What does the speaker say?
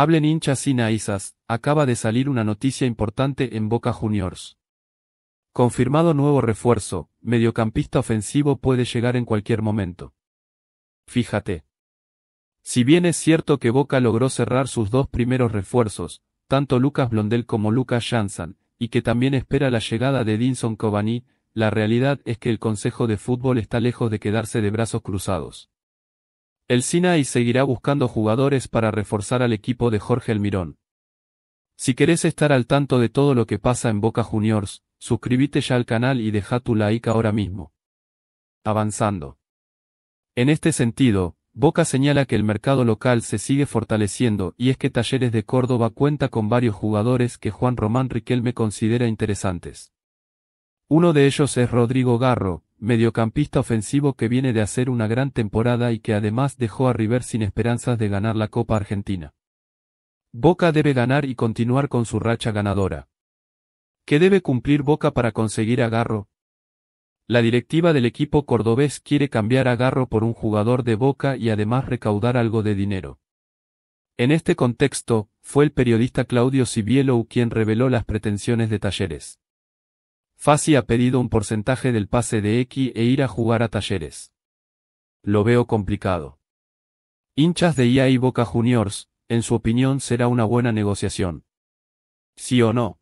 Hablen hinchas naizas, acaba de salir una noticia importante en Boca Juniors. Confirmado nuevo refuerzo, mediocampista ofensivo puede llegar en cualquier momento. Fíjate. Si bien es cierto que Boca logró cerrar sus dos primeros refuerzos, tanto Lucas Blondel como Lucas Janssen, y que también espera la llegada de Dinson Cobani, la realidad es que el Consejo de Fútbol está lejos de quedarse de brazos cruzados. El Sinai seguirá buscando jugadores para reforzar al equipo de Jorge Mirón Si querés estar al tanto de todo lo que pasa en Boca Juniors, suscríbete ya al canal y deja tu like ahora mismo. Avanzando. En este sentido, Boca señala que el mercado local se sigue fortaleciendo y es que Talleres de Córdoba cuenta con varios jugadores que Juan Román Riquelme considera interesantes. Uno de ellos es Rodrigo Garro, mediocampista ofensivo que viene de hacer una gran temporada y que además dejó a River sin esperanzas de ganar la Copa Argentina. Boca debe ganar y continuar con su racha ganadora. ¿Qué debe cumplir Boca para conseguir agarro? La directiva del equipo cordobés quiere cambiar agarro por un jugador de Boca y además recaudar algo de dinero. En este contexto, fue el periodista Claudio Sibielo quien reveló las pretensiones de Talleres. Fassi ha pedido un porcentaje del pase de X e ir a jugar a Talleres. Lo veo complicado. Hinchas de IA e y Boca Juniors, en su opinión será una buena negociación. ¿Sí o no?